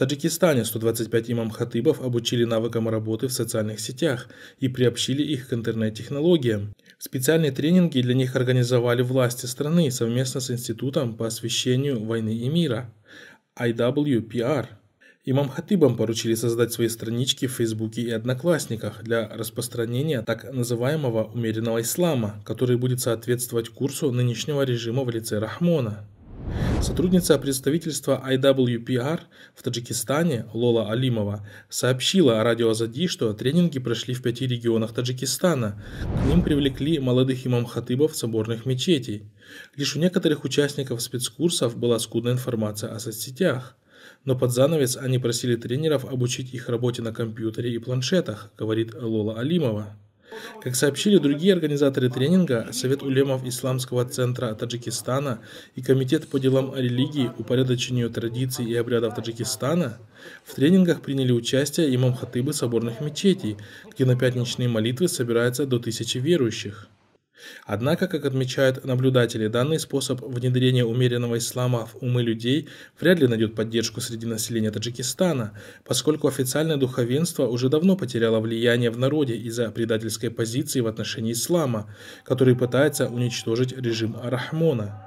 Таджикистане 125 имам-хатыбов обучили навыкам работы в социальных сетях и приобщили их к интернет-технологиям. Специальные тренинги для них организовали власти страны совместно с Институтом по освещению войны и мира IWPR. Имам Хатыбам поручили создать свои странички в Фейсбуке и Одноклассниках для распространения так называемого умеренного ислама, который будет соответствовать курсу нынешнего режима в лице Рахмона. Сотрудница представительства IWPR в Таджикистане Лола Алимова сообщила о радио Азади, что тренинги прошли в пяти регионах Таджикистана. К ним привлекли молодых имам-хатыбов соборных мечетей. Лишь у некоторых участников спецкурсов была скудная информация о соцсетях. Но под занавес они просили тренеров обучить их работе на компьютере и планшетах, говорит Лола Алимова. Как сообщили другие организаторы тренинга, Совет улемов Исламского центра Таджикистана и Комитет по делам религии, упорядочению традиций и обрядов Таджикистана в тренингах приняли участие имам-хатыбы соборных мечетей, где на пятничные молитвы собирается до тысячи верующих. Однако, как отмечают наблюдатели, данный способ внедрения умеренного ислама в умы людей вряд ли найдет поддержку среди населения Таджикистана, поскольку официальное духовенство уже давно потеряло влияние в народе из-за предательской позиции в отношении ислама, который пытается уничтожить режим Арахмона.